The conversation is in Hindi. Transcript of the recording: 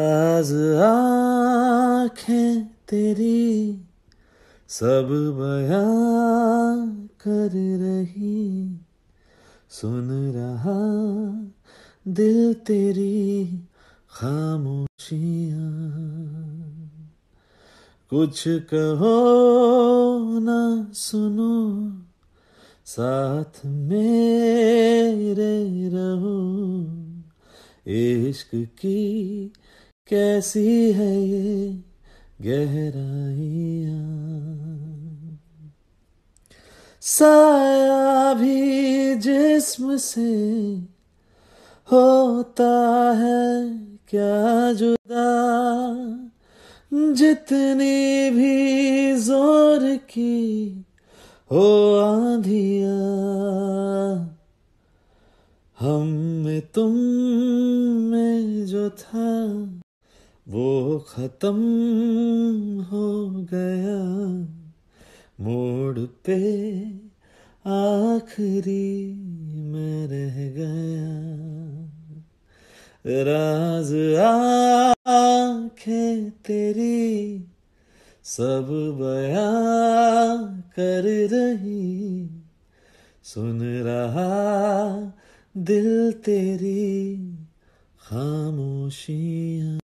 आज आंखें तेरी सब बयां कर रही सुन रहा दिल तेरी खामोशियां कुछ कहो ना सुनो साथ मेरे रहो इश्क की कैसी है ये गहराइया साया भी जिस्म से होता है क्या जुदा जितनी भी जोर की हो आधिया हम में तुम में जो था वो खत्म हो गया मोड़ पे आखिरी में रह गया राज आंखें तेरी सब बया कर रही सुन रहा दिल तेरी खामोशियाँ